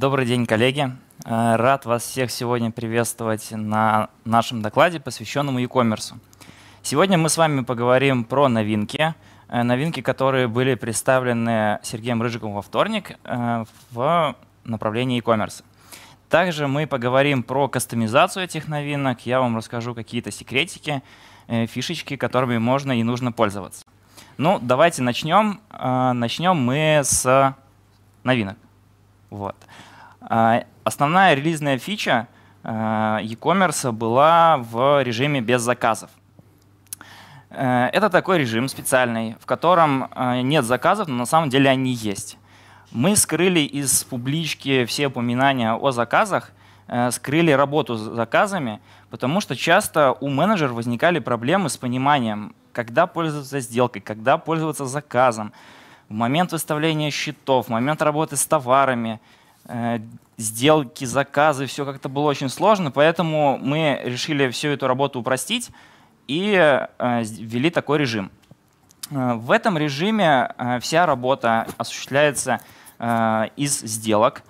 Добрый день, коллеги. Э, рад вас всех сегодня приветствовать на нашем докладе, посвященном e-commerce. Сегодня мы с вами поговорим про новинки, э, новинки, которые были представлены Сергеем Рыжиком во вторник э, в направлении e-commerce. Также мы поговорим про кастомизацию этих новинок, я вам расскажу какие-то секретики, фишечки, которыми можно и нужно пользоваться. Ну, давайте начнем. Начнем мы с новинок. Вот. А, основная релизная фича а, e-commerce была в режиме без заказов. Э, это такой режим специальный, в котором а, нет заказов, но на самом деле они есть. Мы скрыли из публички все упоминания о заказах, э, скрыли работу с заказами, потому что часто у менеджеров возникали проблемы с пониманием, когда пользоваться сделкой, когда пользоваться заказом, в момент выставления счетов, в момент работы с товарами – Э, сделки, заказы, все как-то было очень сложно, поэтому мы решили всю эту работу упростить и э, ввели такой режим. Э, в этом режиме вся работа осуществляется из сделок.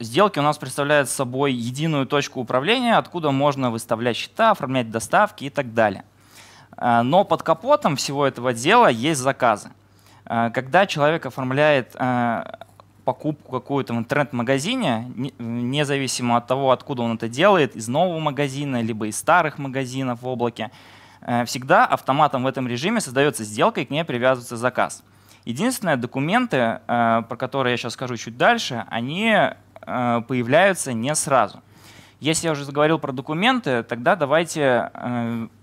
Сделки у нас представляют собой единую точку управления, откуда можно выставлять счета, оформлять доставки и так далее. Но под капотом всего этого дела есть заказы. Когда человек оформляет покупку какую-то в интернет-магазине, независимо от того, откуда он это делает, из нового магазина, либо из старых магазинов в облаке, э, всегда автоматом в этом режиме создается сделка и к ней привязывается заказ. Единственное, документы, э, про которые я сейчас скажу чуть дальше, они э, появляются не сразу. Если я уже заговорил про документы, тогда давайте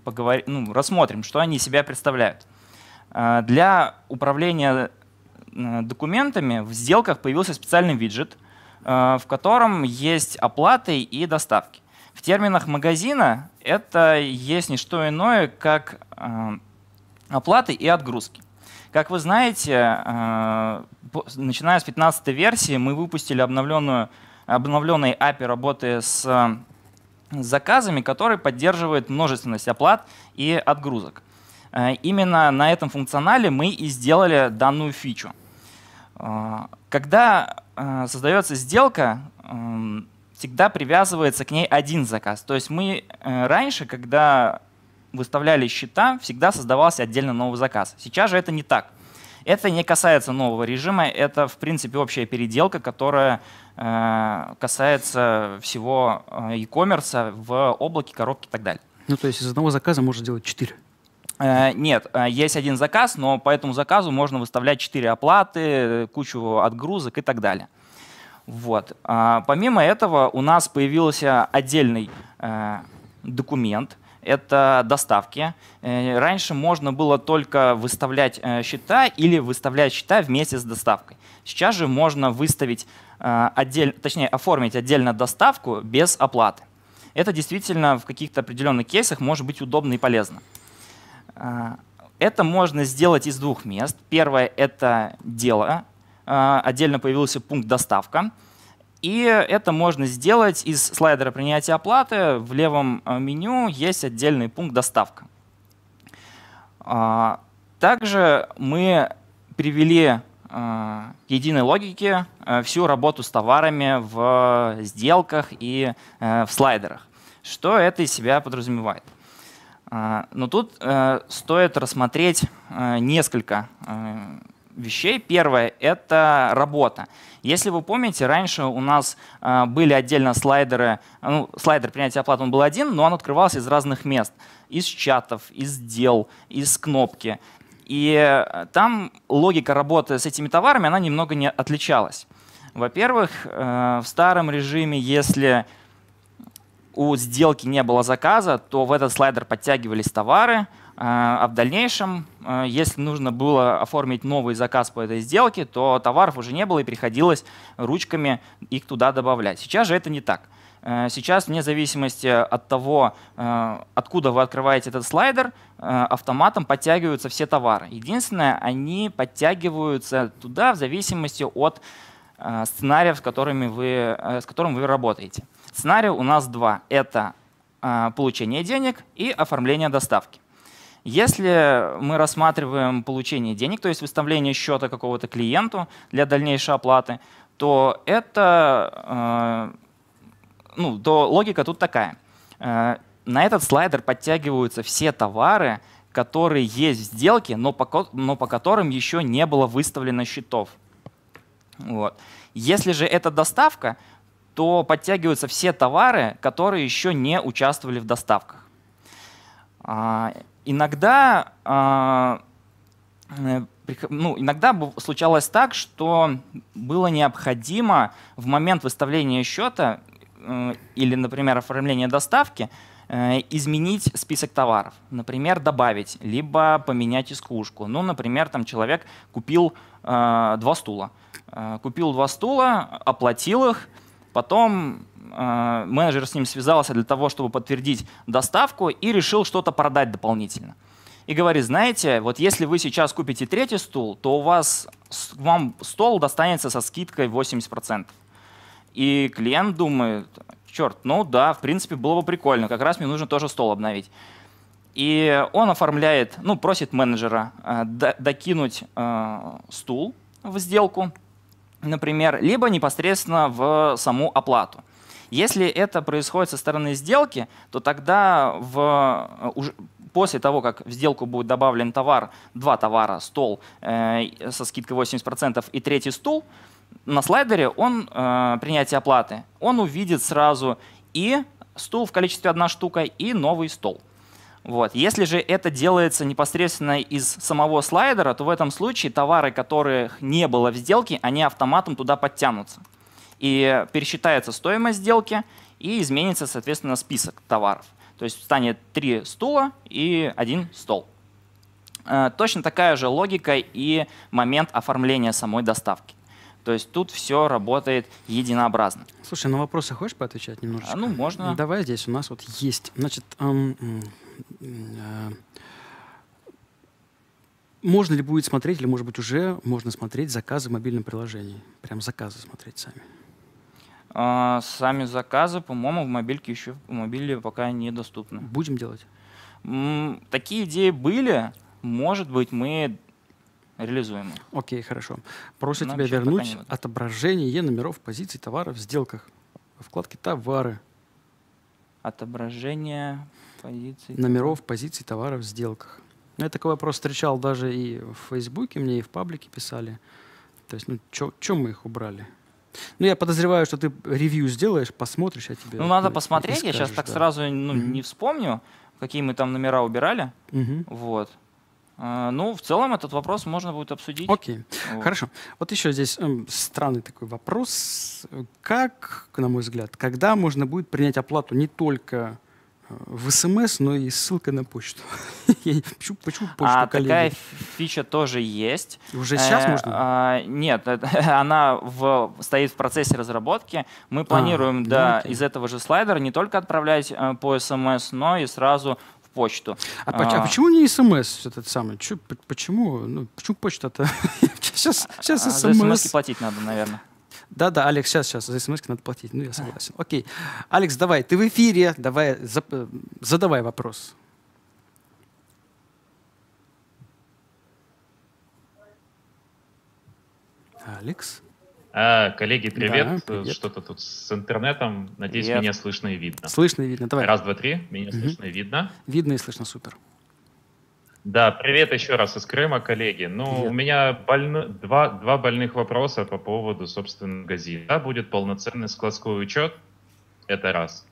поговорим, ну, рассмотрим, что они себя представляют. Для управления Э, документами в сделках появился специальный виджет, э, в котором есть оплаты и доставки. В терминах магазина это есть не что иное, как э, оплаты и отгрузки. Как вы знаете, начиная с 15 версии мы выпустили обновленную, обновленный API работы с заказами, который поддерживает множественность оплат и отгрузок. Именно на этом функционале мы и сделали данную фичу. А, когда а, создается сделка, всегда привязывается к ней один заказ. То есть мы э, раньше, когда выставляли счета, всегда создавался отдельно новый заказ. Сейчас же это не так. Это не касается нового режима, это, в принципе, общая переделка, которая э, касается всего э, e-commerce в облаке, коробке и так далее. Ну, то есть из одного заказа можно делать четыре. Э, нет, э, есть один заказ, но по этому заказу можно выставлять 4 оплаты, кучу отгрузок и так далее. Вот. А, помимо этого у нас появился отдельный э, документ, это доставки. Раньше можно было только выставлять счета или выставлять счета вместе с доставкой. Сейчас же можно выставить отдельно, точнее оформить отдельно доставку без оплаты. Это действительно в каких-то определенных кейсах может быть удобно и полезно. А, это можно сделать из двух мест. Первое — это дело. А, отдельно появился пункт «Доставка». И это можно сделать из слайдера принятия оплаты. В левом а, меню есть отдельный пункт «Доставка». Также мы привели к единой логике всю работу с товарами в сделках и в слайдерах. Что это из себя подразумевает? А, но тут э, стоит рассмотреть э, несколько э, вещей. Первое — это работа. Если вы помните, раньше у нас были отдельно слайдеры, ну, слайдер принятия оплаты, он был один, но он открывался из разных мест. Из чатов, из дел, из кнопки. И там логика работы с этими товарами, она немного не отличалась. Во-первых, в старом режиме, если у сделки не было заказа, то в этот слайдер подтягивались товары, э, а в дальнейшем, э, если нужно было оформить новый заказ по этой сделке, то товаров уже не было и приходилось ручками их туда добавлять. Сейчас же это не так. Э, сейчас, вне зависимости от того, откуда вы открываете этот слайдер, автоматом подтягиваются все товары. Единственное, они подтягиваются туда в зависимости от сценариев, с, которыми вы, с которым вы работаете. Сценария у нас два. Это э, получение денег и оформление доставки. Если мы рассматриваем получение денег, то есть выставление счета какого-то клиенту для дальнейшей оплаты, то это, э, ну, то логика тут такая. Э, на этот слайдер подтягиваются все товары, которые есть в сделке, но по, но по которым еще не было выставлено счетов. Вот. Если же это доставка, то подтягиваются все товары, которые еще не участвовали в доставках. А, иногда, а, э, ну, иногда случалось так, что было необходимо в момент выставления счета э, или, например, оформления доставки э, изменить список товаров, например, добавить, либо поменять искушку. Ну, например, там человек купил э, два стула, э, купил два стула, оплатил их, Потом э, менеджер с ним связался для того, чтобы подтвердить доставку и решил что-то продать дополнительно. И говорит, знаете, вот если вы сейчас купите третий стул, то у вас, вам стол достанется со скидкой 80%. И клиент думает, черт, ну да, в принципе, было бы прикольно, как раз мне нужно тоже стол обновить. И он оформляет, ну, просит менеджера э, докинуть э, стул в сделку – например, либо непосредственно в саму оплату. Если это происходит со стороны сделки, то тогда в, э, уже, после того, как в сделку будет добавлен товар, два товара, стол э, со скидкой 80% и третий стул, на слайдере он, э, принятие оплаты, он увидит сразу и стул в количестве одна штука, и новый стол. Вот. Если же это делается непосредственно из самого слайдера, то в этом случае товары, которых не было в сделке, они автоматом туда подтянутся. И пересчитается стоимость сделки, и изменится, соответственно, список товаров. То есть станет три стула и один стол. Э, точно такая же логика и момент оформления самой доставки. То есть тут все работает единообразно. Слушай, на вопросы хочешь поотвечать немножечко? А, ну, можно. Давай здесь у нас вот есть. Значит, эм, Э, можно ли будет смотреть, или, может быть, уже можно смотреть заказы в мобильном приложении? Прям заказы смотреть сами. А, сами заказы, по-моему, в мобильке еще в мобиле пока недоступны. Будем делать? М такие идеи были. Может быть, мы реализуем их. Окей, хорошо. Прошу Но тебя вернуть отображение номеров позиций товаров в сделках. Во вкладке «Товары». Отображение позиций. номеров, позиций, товаров в сделках. Ну, я такой вопрос встречал даже и в Фейсбуке, мне и в паблике писали. То есть, ну, чем мы их убрали? Ну, я подозреваю, что ты ревью сделаешь, посмотришь, я тебе... Ну, надо посмотреть, скажешь, я сейчас да. так сразу ну, mm-hmm. не вспомню, какие мы там номера убирали. Mm-hmm. Вот. А, ну, в целом этот вопрос можно будет обсудить. Окей, okay. вот. хорошо. Вот еще здесь э, странный такой вопрос. Как, на мой взгляд, когда можно будет принять оплату не только в смс, но и ссылка на почту. почему, почему почту, а, коллеги? Такая фича тоже есть. Уже сейчас э, можно? А, нет, э, она в, стоит в процессе разработки. Мы а, планируем а, да, да, из этого же слайдера не только отправлять э, по смс, но и сразу в почту. А, а, а почему не смс этот самый? Че, почему, ну, почему почта-то? сейчас, сейчас а, смс. За смс платить надо, наверное. Да-да, Алекс, сейчас, сейчас, за смс надо платить. Ну, я согласен. Окей. Алекс, давай, ты в эфире, давай, э, задавай вопрос. Алекс? А, коллеги, привет. Да, привет. Что-то тут с интернетом. Надеюсь, привет. меня слышно и видно. Слышно и видно. Давай. Раз, два, три. Меня угу. слышно и видно. Видно и слышно, супер. Да, привет еще раз из Крыма, коллеги. Ну, привет. у меня больно... два, два больных вопроса по поводу, собственно, магазина. Да, будет полноценный складской учет, это раз.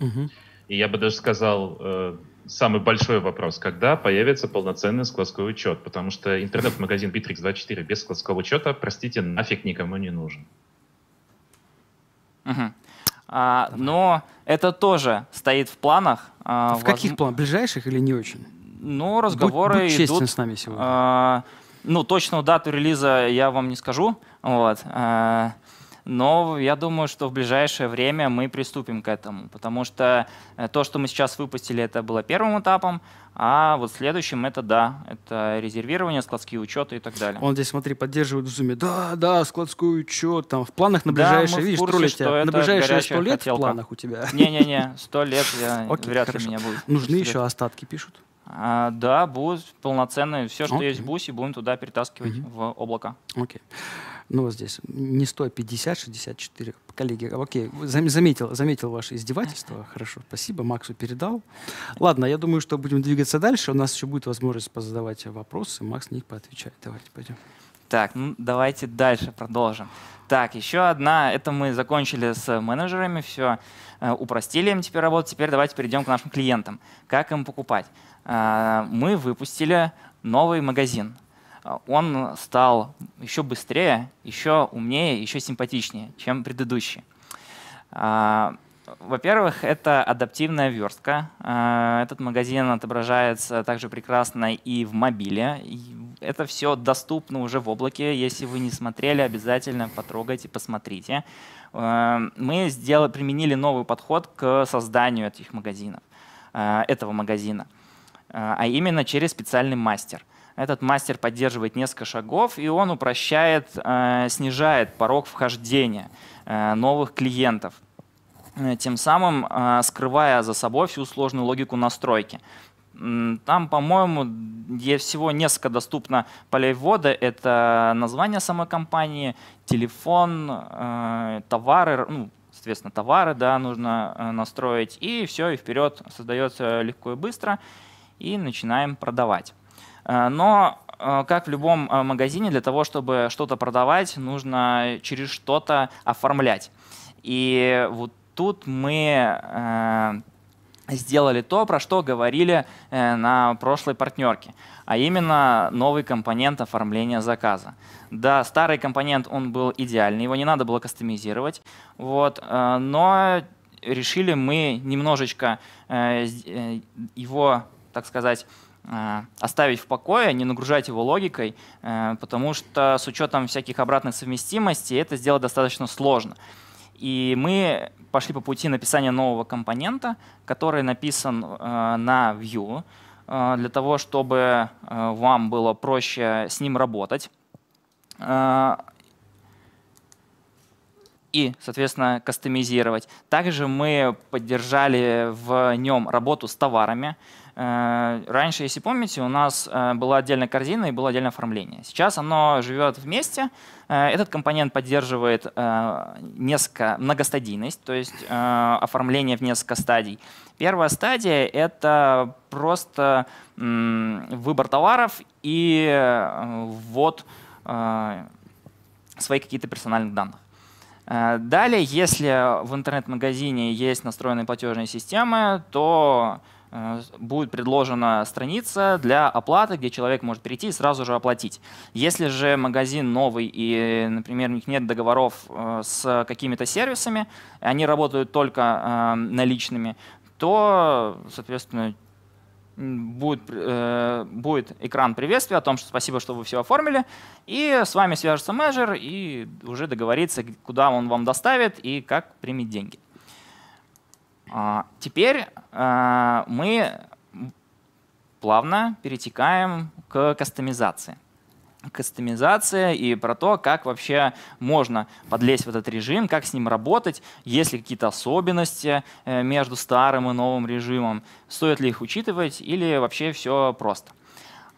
Угу. И я бы даже сказал, э, самый большой вопрос, когда появится полноценный складской учет? Потому что интернет-магазин Bittrex24 без складского учета, простите, нафиг никому не нужен. Угу. А, но это тоже стоит в планах. А, а в каких возможно... планах? Ближайших или не очень? Ну, разговоры будь, будь идут... с нами сегодня. А, ну, точную дату релиза я вам не скажу. Вот. А, но я думаю, что в ближайшее время мы приступим к этому, потому что э, то, что мы сейчас выпустили, это было первым этапом, а вот следующим это да, это резервирование, складские учеты и так далее. Он здесь, смотри, поддерживает в зуме. Да, да, складской учет, там в планах на ближайшие, да, видишь, курсе, тролль На ближайшие сто лет хотелка. в планах у тебя. Не-не-не, сто лет я, Окей, вряд хорошо. ли меня будет. Нужны еще остатки, пишут. А, да, будет полноценное. Все, что okay. есть в бусе, будем туда перетаскивать mm -hmm. в облако. Окей. Okay. Ну, вот здесь не 150, 64. Коллеги, окей, заметил, заметил ваше издевательство. Хорошо, спасибо, Максу передал. Ладно, я думаю, что будем двигаться дальше. У нас еще будет возможность позадавать вопросы. Макс на них поотвечает. Давайте пойдем. Так, ну давайте дальше продолжим. Так, еще одна, это мы закончили с менеджерами, все э, упростили им теперь работу, теперь давайте перейдем к нашим клиентам. Как им покупать? А, мы выпустили новый магазин. А, он стал еще быстрее, еще умнее, еще симпатичнее, чем предыдущий. А, во-первых, это адаптивная верстка. Этот магазин отображается также прекрасно и в мобиле. Это все доступно уже в облаке. Если вы не смотрели, обязательно потрогайте, посмотрите. Мы сделали, применили новый подход к созданию этих магазинов, этого магазина. А, а именно через специальный мастер. Этот мастер поддерживает несколько шагов, и он упрощает, а, снижает порог вхождения а, новых клиентов, э, тем самым скрывая за собой всю сложную логику настройки. Там, по-моему, есть всего несколько доступно полей ввода. Это название самой компании, телефон, товары, ну, соответственно, товары, да, нужно э, настроить, и все, и вперед создается легко и быстро и начинаем продавать. Э, но э, как в любом э, магазине, для того, чтобы что-то продавать, нужно через что-то оформлять. И вот тут мы сделали то, про что говорили на прошлой партнерке, а именно новый компонент оформления заказа. Да, старый компонент, он был идеальный, его не надо было кастомизировать, вот, но решили мы немножечко его так сказать, э, оставить в покое, не нагружать его логикой, э, потому что с учетом всяких обратных совместимостей это сделать достаточно сложно. И мы пошли по пути написания нового компонента, который написан э, на Vue, для того, чтобы вам было проще с ним работать. и, соответственно, кастомизировать. Также мы поддержали в нем работу с товарами. Э, раньше, если помните, у нас э, была отдельная корзина и было отдельное оформление. Сейчас оно живет вместе. Э, этот компонент поддерживает несколько многостадийность, то есть оформление в несколько стадий. Первая стадия — это просто выбор товаров и ввод своих какие то персональных данных. Далее, если в интернет-магазине есть настроенные платежные системы, то Э, будет предложена страница для оплаты, где человек может перейти и сразу же оплатить. Если же магазин новый и, например, у них нет договоров э, с какими-то сервисами, они работают только э, наличными, то, соответственно, будет, будет экран приветствия о том, что спасибо, что вы все оформили, и с вами свяжется менеджер и уже договорится, куда он вам доставит и как примет деньги. А, теперь а, мы плавно перетекаем к кастомизации. Кастомизация и про то, как вообще можно подлезть в этот режим, как с ним работать, есть ли какие-то особенности э, между старым и новым режимом, стоит ли их учитывать или вообще все просто.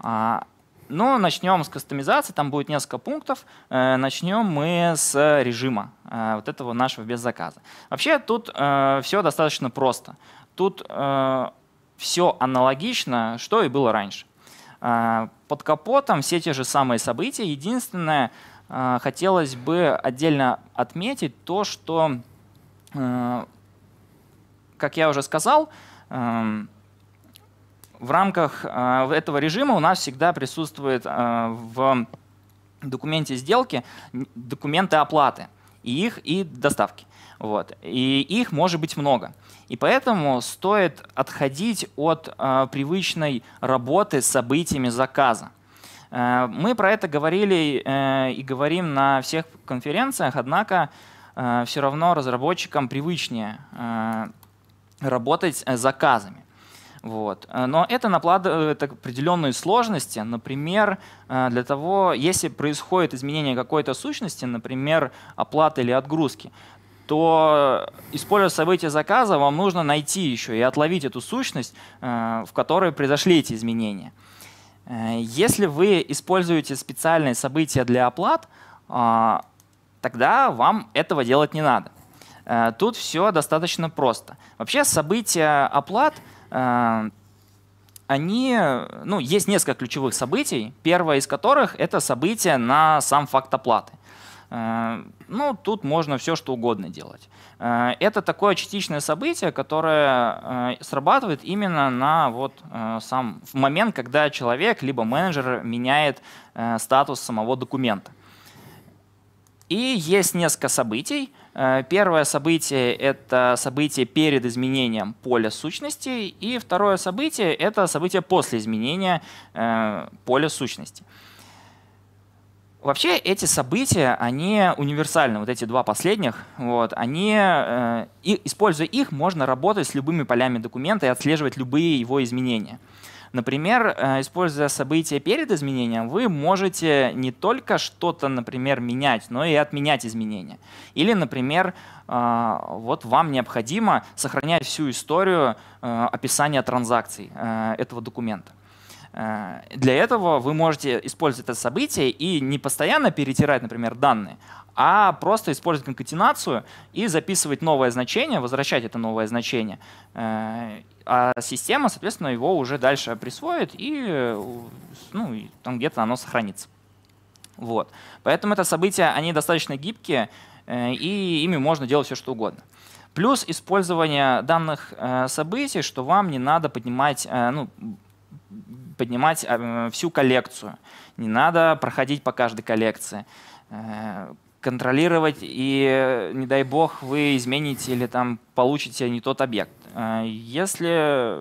А, ну, начнем с кастомизации, там будет несколько пунктов. Э, начнем мы с режима. Э, вот этого нашего без заказа. Вообще тут э, все достаточно просто. Тут э, все аналогично, что и было раньше. Э, под капотом все те же самые события. Единственное, э, хотелось бы отдельно отметить то, что, э, как я уже сказал, э, в рамках э, этого режима у нас всегда присутствует э, в документе сделки документы оплаты и их, и доставки. Вот. И их может быть много. И поэтому стоит отходить от э, привычной работы с событиями заказа. Э, мы про это говорили э, и говорим на всех конференциях, однако э, все равно разработчикам привычнее э, работать э, с заказами. Вот. Э, но это накладывает определенные сложности. Например, э, для того, если происходит изменение какой-то сущности, например, оплаты или отгрузки, то, используя события заказа, вам нужно найти еще и отловить эту сущность, э, в которой произошли эти изменения. Если вы используете специальные события для оплат, а, тогда вам этого делать не надо. Тут все достаточно просто. Вообще события оплат — Э, они, ну, есть несколько ключевых событий, первое из которых — это событие на сам факт оплаты. Э, ну, тут можно все что угодно делать. Э, это такое частичное событие, которое срабатывает именно на вот сам момент, когда человек либо менеджер меняет статус самого документа. И есть несколько событий. Э, первое событие — это событие перед изменением поля сущности, и второе событие — это событие после изменения э, поля сущности. Вообще эти события, они универсальны, вот эти два последних, вот, они, э, используя их, можно работать с любыми полями документа и отслеживать любые его изменения. Например, э, используя события перед изменением, вы можете не только что-то, например, менять, но и отменять изменения. Или, например, э, вот вам необходимо сохранять всю историю э, описания транзакций этого документа. Э, для этого вы можете использовать это событие и не постоянно перетирать, например, данные, а просто использовать конкатенацию и записывать новое значение, возвращать это новое значение. Э, а система, соответственно, его уже дальше присвоит и ну, там где-то оно сохранится. Вот. Поэтому это события, они достаточно гибкие, э, и ими можно делать все, что угодно. Плюс использование данных событий, что вам не надо поднимать, ну, поднимать а, всю коллекцию. Не надо проходить по каждой коллекции э, контролировать, и не дай бог вы измените или там получите не тот объект. Э, если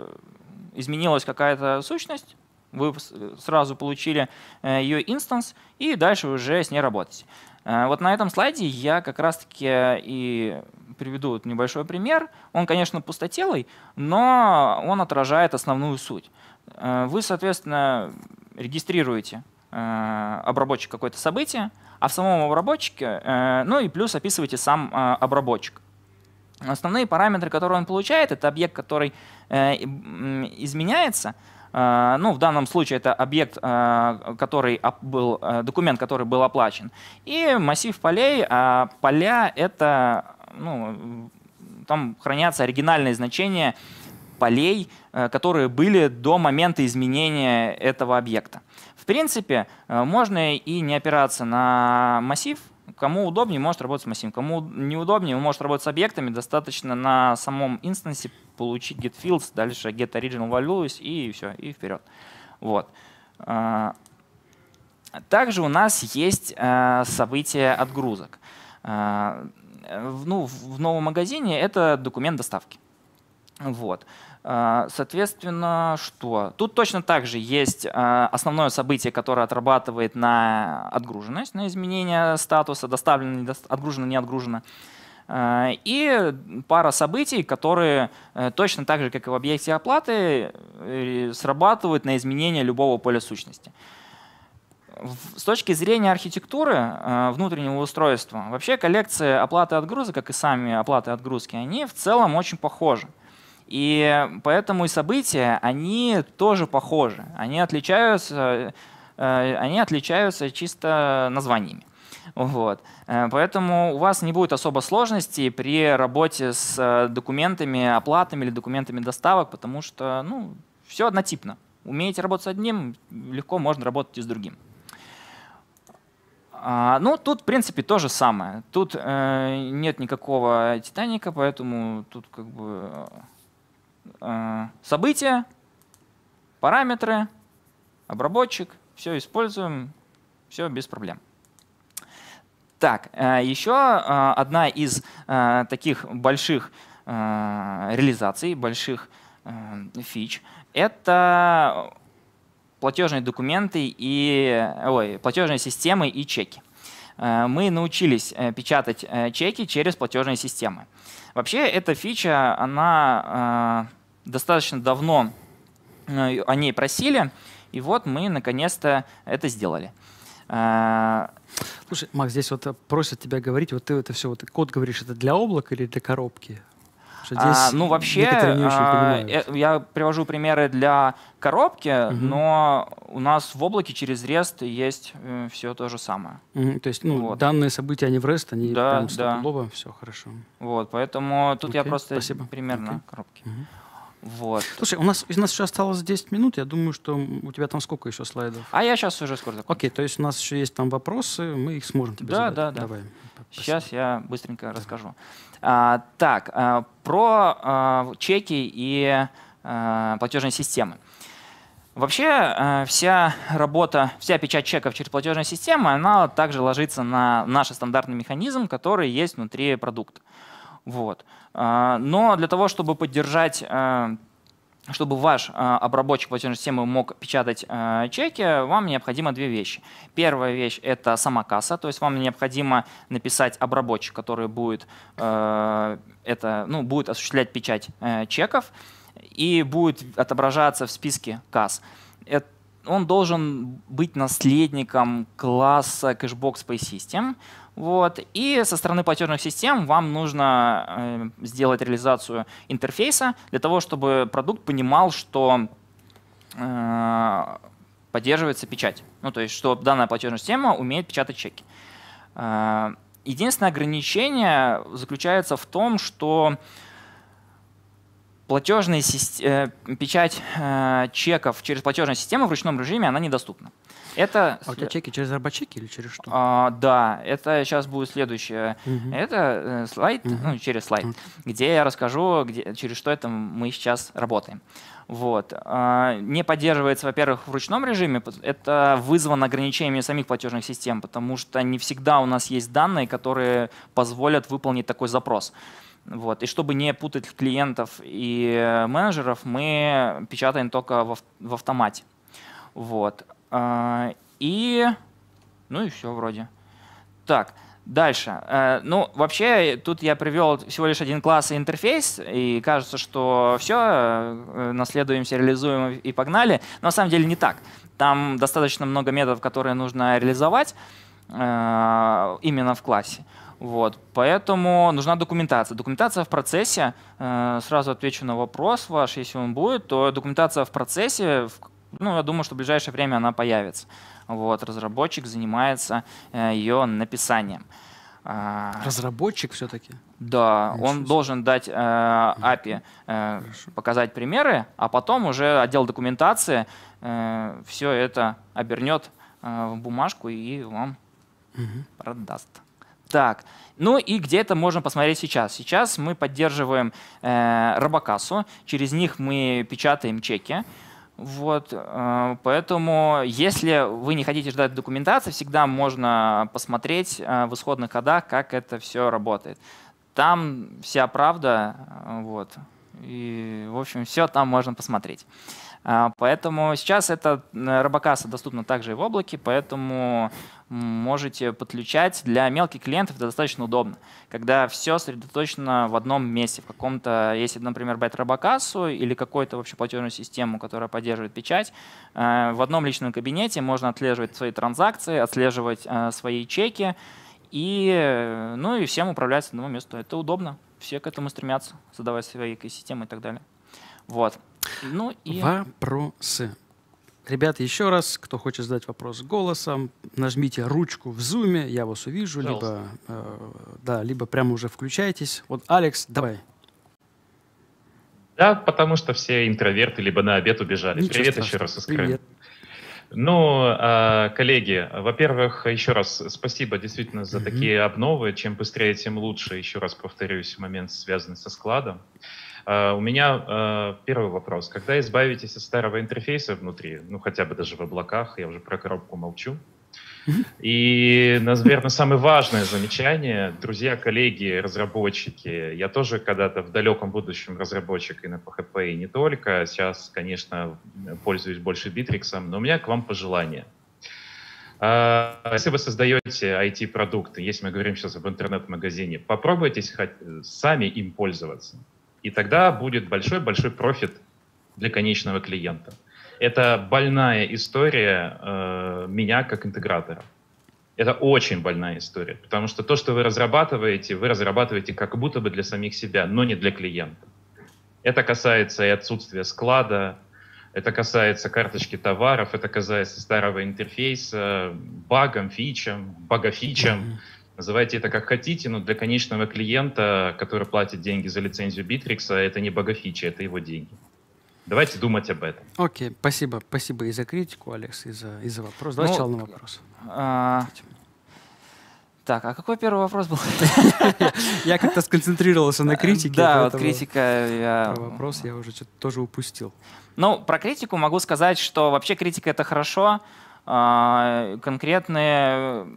изменилась какая-то сущность, вы сразу получили э, ее инстанс, и дальше уже с ней работаете. Вот на этом слайде я как раз-таки и приведу вот небольшой пример. Он, конечно, пустотелый, но он отражает основную суть. Э, вы, соответственно, регистрируете э, обработчик какое-то событие, а в самом обработчике, э, ну и плюс описываете сам обработчик. Основные параметры, которые он получает, это объект, который изменяется, ну, в данном случае это объект, который был, документ, который был оплачен. И массив полей, а поля — это ну, там хранятся оригинальные значения полей, э, которые были до момента изменения этого объекта. В принципе, э, можно и не опираться на массив, кому удобнее, может работать с массивом. Кому неудобнее, он может работать с объектами. Достаточно на самом инстансе получить get fields, дальше get original values и все, и вперед. Вот. Э, также у нас есть события отгрузок. Э, ну, в новом магазине это документ доставки. Вот. Э, соответственно, что? Тут точно так же есть э, основное событие, которое отрабатывает на отгруженность, на изменение статуса, доставлено, отгружено, не отгружено. И пара событий, которые точно так же, как и в объекте оплаты, срабатывают на изменение любого поля сущности. С точки зрения архитектуры э, внутреннего устройства, вообще коллекции оплаты отгруза, как и сами оплаты отгрузки, они в целом очень похожи. И поэтому и события, они тоже похожи. Они отличаются, э, э, они отличаются чисто названиями. Вот. Поэтому у вас не будет особо сложностей при работе с документами, оплатами или документами доставок, потому что ну, все однотипно. Умеете работать с одним, легко можно работать и с другим. А, ну, тут, в принципе, то же самое. Тут э, нет никакого Титаника, поэтому тут как бы э, события, параметры, обработчик, все используем, все без проблем. Так, э, еще э, одна из э, таких больших э, реализаций, больших э, фич — это платежные документы и ой, платежные системы и чеки. Э, мы научились э, печатать э, чеки через платежные системы. Вообще эта фича, она достаточно давно о ней просили, и вот мы наконец-то это сделали. Слушай, Макс, здесь вот просят тебя говорить, вот ты это все, вот код говоришь, это для облака или для коробки? А, ну, вообще, а, э, я, привожу примеры для коробки, угу. но у нас в облаке через REST есть э, все то же самое. Угу, то есть ну, вот. данные события, они в REST, они да, прям стопудово, да. все хорошо. Вот, поэтому тут Окей, я просто спасибо. примерно Окей. коробки. Угу. Вот. Слушай, у нас, у нас еще осталось 10 минут. Я думаю, что у тебя там сколько еще слайдов? А я сейчас уже скоро закончу. Окей, то есть у нас еще есть там вопросы, мы их сможем тебе да, задать. Да, да, Давай. Сейчас я быстренько да. расскажу. А, так, а, про а, чеки и платежные системы. Вообще вся работа, вся печать чеков через платежные системы, она также ложится на наш стандартный механизм, который есть внутри продукта. Вот. Но для того, чтобы поддержать чтобы ваш а, обработчик платежной системы мог печатать а, чеки, вам необходимо две вещи. Первая вещь — это сама касса, то есть вам необходимо написать обработчик, который будет, а, это, ну, будет осуществлять печать чеков и будет отображаться в списке касс. Это он должен быть наследником класса Cashbox Pay System, вот. И со стороны платежных систем вам нужно э, сделать реализацию интерфейса для того, чтобы продукт понимал, что э, поддерживается печать. Ну, то есть, что данная платежная система умеет печатать чеки. Э, единственное ограничение заключается в том, что платежная система, э, печать э, чеков через платежную систему в ручном режиме, она недоступна. Это... А у тебя чеки через арбачеки или через что? А, да, это сейчас будет следующее. Угу. Это э, слайд, угу. ну, через слайд, угу. где я расскажу, где, через что это мы сейчас работаем. Вот. А, не поддерживается, во-первых, в ручном режиме. Это вызвано ограничениями самих платежных систем, потому что не всегда у нас есть данные, которые позволят выполнить такой запрос. Вот. И чтобы не путать клиентов и э, менеджеров, мы печатаем только в, в автомате. Вот. А, и, ну и все вроде. Так, дальше. Э, ну, вообще, тут я привел всего лишь один класс и интерфейс, и кажется, что все, э, наследуемся, реализуем и погнали. Но на самом деле не так. Там достаточно много методов, которые нужно реализовать именно в классе. Вот. Поэтому нужна документация. Документация в процессе. Э, сразу отвечу на вопрос ваш, если он будет, то документация в процессе, ну, я думаю, что в ближайшее время она появится. Вот. Разработчик занимается э, ее написанием. А, разработчик все-таки? Да, Ничего он себе. должен дать э, API, э, показать примеры, а потом уже отдел документации э, все это обернет э, в бумажку и вам угу. продаст. Так, ну и где это можно посмотреть сейчас? Сейчас мы поддерживаем э, Робокассу, через них мы печатаем чеки. Вот, э, поэтому, если вы не хотите ждать документации, всегда можно посмотреть э, в исходных кодах, как это все работает. Там вся правда, э, вот, и, в общем, все там можно посмотреть. А, поэтому сейчас эта робокасса доступна также и в облаке, поэтому можете подключать. Для мелких клиентов это достаточно удобно, когда все сосредоточено в одном месте, в каком-то, если, например, брать робокассу или какую-то вообще платежную систему, которая поддерживает печать, э, в одном личном кабинете можно отслеживать свои транзакции, отслеживать э, свои чеки, и, ну и всем управлять с одного места. Это удобно, все к этому стремятся, создавать свои экосистемы и так далее. Вот. Ну и... Вопросы. Ребята, еще раз, кто хочет задать вопрос голосом, нажмите ручку в зуме, я вас увижу, либо, э, да, либо прямо уже включайтесь. Вот, Алекс, давай. Да, потому что все интроверты либо на обед убежали. Ничего Привет страшного. еще раз из Привет. Ну, а, коллеги, во-первых, еще раз спасибо действительно за mm-hmm. такие обновы. Чем быстрее, тем лучше. Еще раз повторюсь, момент связанный со складом. А, у меня а, первый вопрос. Когда избавитесь от старого интерфейса внутри, ну хотя бы даже в облаках, я уже про коробку молчу, и, наверное, самое важное замечание, друзья, коллеги, разработчики. Я тоже когда-то в далеком будущем разработчик и на PHP, и не только. Сейчас, конечно, пользуюсь больше Битриксом, но у меня к вам пожелание. А, если вы создаете IT-продукты, если мы говорим сейчас об интернет-магазине, попробуйте сами им пользоваться. И тогда будет большой-большой профит для конечного клиента. Это больная история э, меня как интегратора. Это очень больная история, потому что то, что вы разрабатываете, вы разрабатываете как будто бы для самих себя, но не для клиента. Это касается и отсутствия склада, это касается карточки товаров, это касается старого интерфейса, багом, фичем, багофичем. Mm-hmm Называйте это как хотите, но для конечного клиента, который платит деньги за лицензию Bittrex, а это не богофичи, это его деньги. Давайте думать об этом. Окей, okay, спасибо. Спасибо и за критику, Алекс, и за, и за вопрос. Давай ну, сначала на вопрос. А... Так, а какой первый вопрос был? Я как-то сконцентрировался на критике. Да, вот критика. Вопрос я уже что-то тоже упустил. Ну, про критику могу сказать, что вообще критика — это хорошо, а, конкретные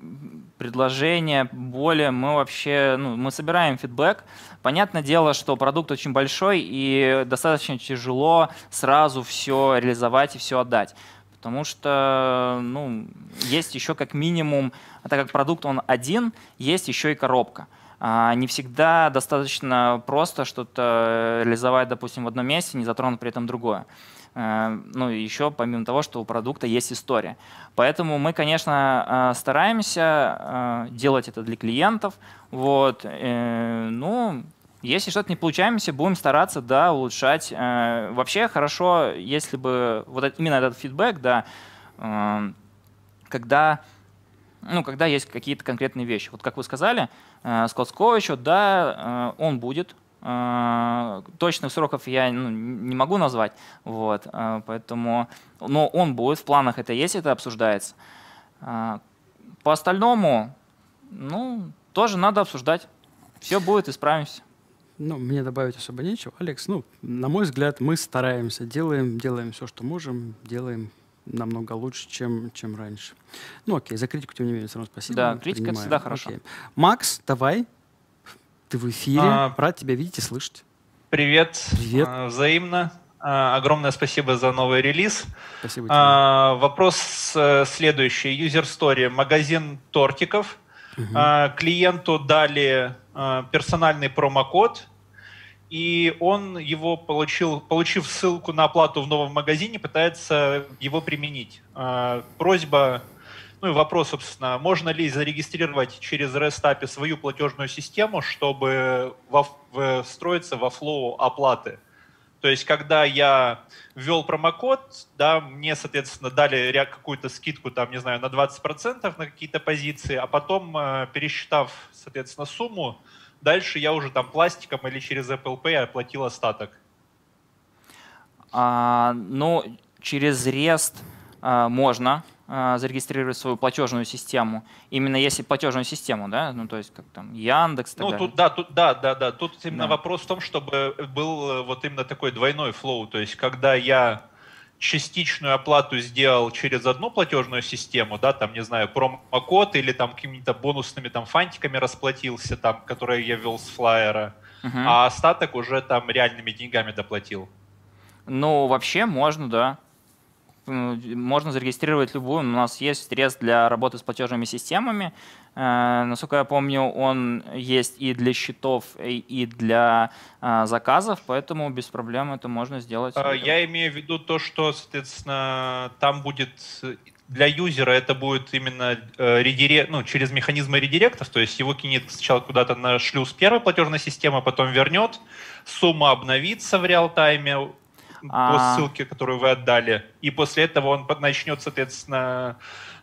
предложения, боли, мы вообще, ну, мы собираем фидбэк. Понятное дело, что продукт очень большой и достаточно тяжело сразу все реализовать и все отдать. Потому что, ну, есть еще как минимум, а так как продукт он один, есть еще и коробка. А, не всегда достаточно просто что-то реализовать, допустим, в одном месте, не затронув при этом другое. Э, ну, и еще помимо того, что у продукта есть история. Поэтому мы, конечно, э, стараемся э, делать это для клиентов. Вот, ну, если что-то не получаемся, будем стараться, да, улучшать. Вообще хорошо, если бы вот именно этот фидбэк, да, когда ну, когда есть какие-то конкретные вещи. Вот как вы сказали, э, еще, да, он будет, Э, точных сроков я ну, не могу назвать, вот, э, поэтому, но он будет в планах, это есть, это обсуждается. Э, по остальному, ну, тоже надо обсуждать. Все будет, исправимся. Ну, мне добавить особо нечего. Алекс, ну, на мой взгляд, мы стараемся, делаем, делаем все, что можем, делаем намного лучше, чем, чем раньше. Ну, окей, за критику, тем не менее, все равно спасибо. Да, критика принимаем. всегда хорошо. Окей. Макс, давай, ты в эфире. А, Рад тебя видеть и слышать. Привет. Привет. А, взаимно. А, огромное спасибо за новый релиз. Спасибо а, тебе. А, вопрос э, следующий. User Story. Магазин тортиков. Угу. А, клиенту дали а, персональный промокод, и он его получил, получив ссылку на оплату в новом магазине, пытается его применить. А, просьба ну и вопрос, собственно, можно ли зарегистрировать через REST API свою платежную систему, чтобы во, встроиться во флоу оплаты? То есть, когда я ввел промокод, да, мне, соответственно, дали какую-то скидку, там, не знаю, на 20% на какие-то позиции, а потом, э, пересчитав, соответственно, сумму, дальше я уже там пластиком или через Apple оплатил остаток. А, ну, через REST а, можно Э, зарегистрировать свою платежную систему, именно если платежную систему, да, ну то есть как там Яндекс. Ну тут да, тут да, да, да, тут именно да. вопрос в том, чтобы был э, вот именно такой двойной флоу, то есть когда я частичную оплату сделал через одну платежную систему, да, там, не знаю, промокод или там какими-то бонусными там фантиками расплатился, там, которые я ввел с флайера, угу. а остаток уже там реальными деньгами доплатил. Ну, вообще можно, да. Э, можно зарегистрировать любую. У нас есть срез для работы с платежными системами. Э, насколько я помню, он есть и для счетов, э, и для заказов, поэтому без проблем это можно сделать. Я имею в виду то, что, соответственно, там будет для юзера это будет именно э, редирект, ну, через механизмы редиректов, то есть его кинет сначала куда-то на шлюз первой платежной системы, а потом вернет, сумма обновится в реал-тайме, а. по ссылке, которую вы отдали. И после этого он начнет, соответственно,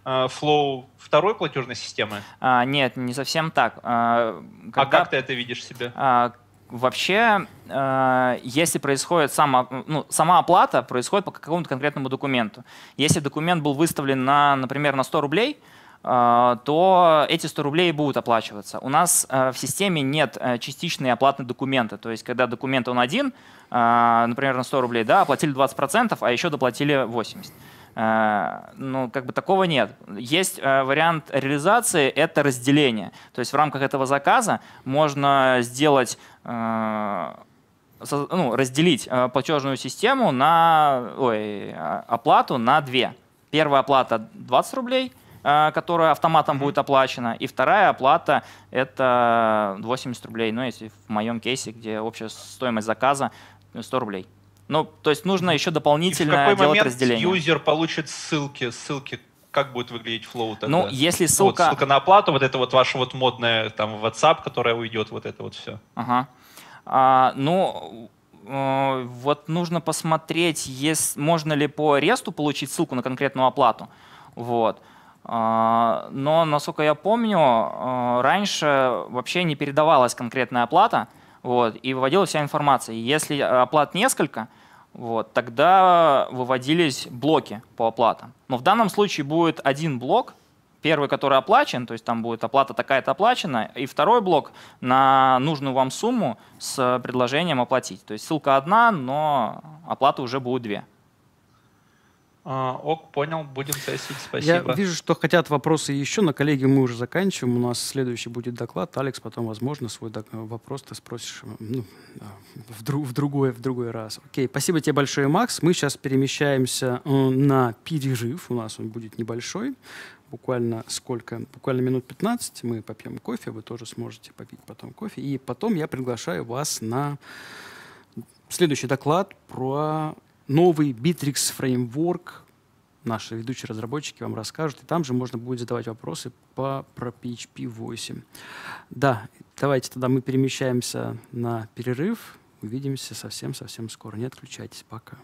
э, флоу второй платежной системы? А, нет, не совсем так. А, а когда... А как ты это видишь себе? А, вообще, э, если происходит сама, ну, сама оплата, происходит по какому-то конкретному документу. Если документ был выставлен, на, например, на 100 рублей, э, то эти 100 рублей будут оплачиваться. У нас э, в системе нет частичной оплаты документа. То есть, когда документ он один, а, например, на 100 рублей, да, оплатили 20%, а еще доплатили 80%. А, ну, как бы такого нет. Есть э, вариант реализации — это разделение. То есть в рамках этого заказа можно сделать э, ну, разделить э, платежную систему на ой, оплату на две. Первая оплата 20 рублей, которая автоматом mm-hmm. будет оплачена, и вторая оплата это 80 рублей, ну, если в моем кейсе, где общая стоимость заказа 100 рублей. Ну, то есть нужно еще дополнительно делать разделение. в какой момент разделение. юзер получит ссылки, ссылки как будет выглядеть флоу тогда? Ну, если ну, ссылка... Вот ссылка на оплату, вот это вот ваша вот модная там WhatsApp, которая уйдет, вот это вот все. Ага. А, ну, э, вот нужно посмотреть, есть, можно ли по ресту получить ссылку на конкретную оплату. Вот. А, но, насколько я помню, э, раньше вообще не передавалась конкретная оплата вот, и выводилась вся информация. если э, оплат несколько, вот, тогда выводились блоки по оплатам. Но в данном случае будет один блок, первый, который оплачен, то есть там будет оплата такая-то оплачена, и второй блок на нужную вам сумму с предложением оплатить. То есть ссылка одна, но оплата уже будет две. А, ок, понял, будем тестить, спасибо. Я вижу, что хотят вопросы еще, но, коллеги, мы уже заканчиваем. У нас следующий будет доклад. Алекс, потом, возможно, свой вопрос ты спросишь ну, а, в, друг, в, другой, в другой раз. Окей, спасибо тебе большое, Макс. Мы сейчас перемещаемся э, на перерыв. У нас он будет небольшой. Буквально сколько? Буквально минут 15 мы попьем кофе. Вы тоже сможете попить потом кофе. И потом я приглашаю вас на следующий доклад про новый Bittrex Framework, Наши ведущие разработчики вам расскажут, и там же можно будет задавать вопросы по, про PHP 8. Да, давайте тогда мы перемещаемся на перерыв. Увидимся совсем-совсем скоро. Не отключайтесь. Пока.